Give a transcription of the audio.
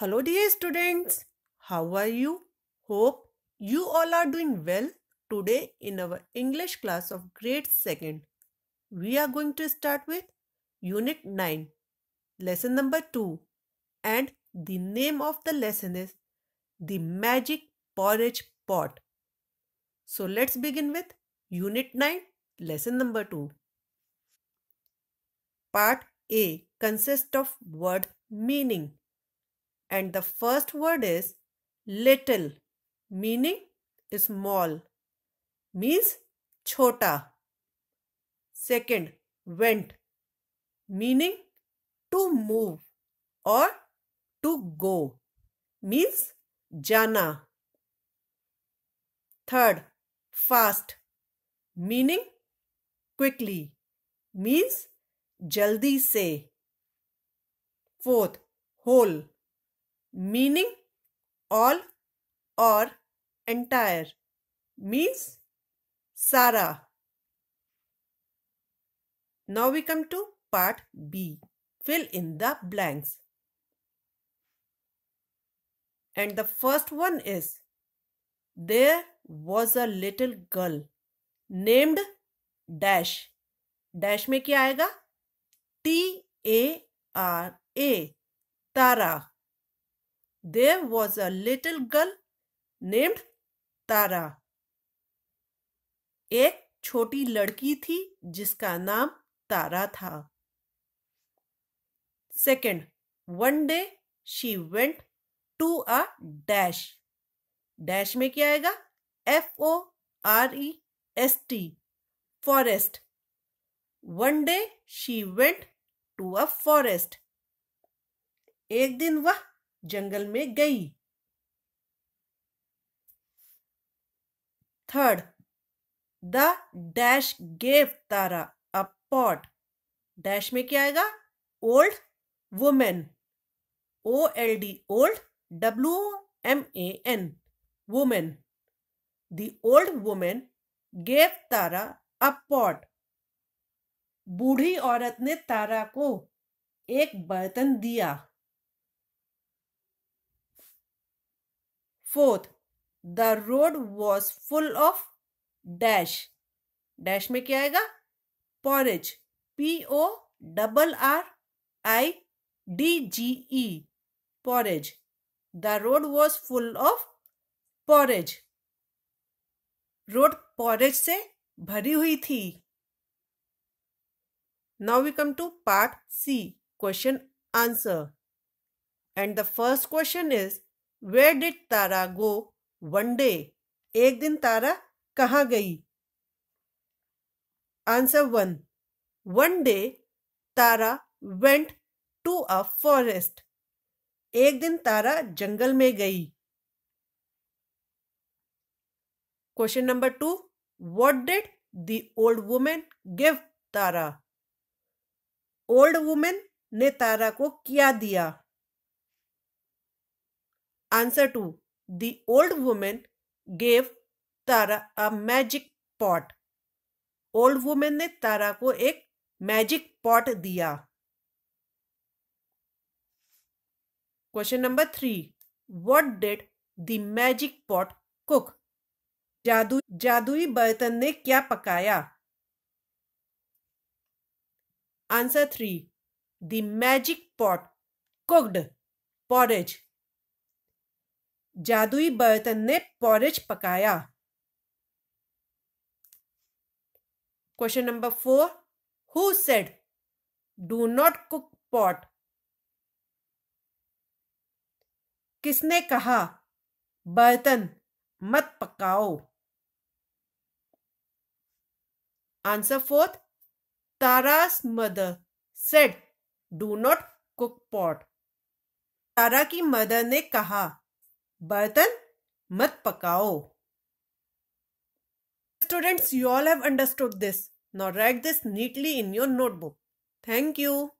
Hello dear students, how are you? Hope you all are doing well. Today in our English class of grade 2nd, we are going to start with unit 9, lesson number 2 and the name of the lesson is The Magic Porridge Pot. So let's begin with unit 9, lesson number 2. Part A consists of word meaning and the first word is little meaning small means chota. Second, went meaning to move or to go means jana. Third, fast meaning quickly means jaldi se. Fourth, whole meaning all or entire means Sara. Now we come to part B. Fill in the blanks. And the first one is There was a little girl named Dash. Dash में क्या आएगा T A R A Tara there was a little girl named तारा एक छोटी लड़की थी जिसका नाम तारा था second one day she went to a dash dash में क्या आएगा F O R E S T forest one day she went to a forest एक दिन वह जंगल में गई third the dash gave Tara a pot dash में क्या आएगा old women O L D old W M A N women the old women gave Tara a pot बूढ़ी औरत ने तारा को एक बर्तन दिया fourth the road was full of dash dash में क्या आएगा porridge P O double R I D G E porridge the road was full of porridge road porridge से भरी हुई थी now we come to part C question answer and the first question is where did Tara go one day एक दिन तारा कहाँ गई answer one one day Tara went to a forest एक दिन तारा जंगल में गई question number two what did the old woman give Tara old woman ने तारा को क्या दिया answer two the old women gave Tara a magic pot. Old woman ने तारा को एक मैजिक पॉट दिया question number three what did the magic pot cook जादू जादुई बर्तन ने क्या पकाया answer three the magic pot cooked porridge जादुई बर्तन ने पॉरेज पकाया question number four who said do not cook pot किसने कहा बर्तन मत पकाओ answer fourth Tara's mother said do not cook pot Tara की मदर ने कहा बर्तन मत पकाओ students you all have understood this note write this neatly in your notebook thank you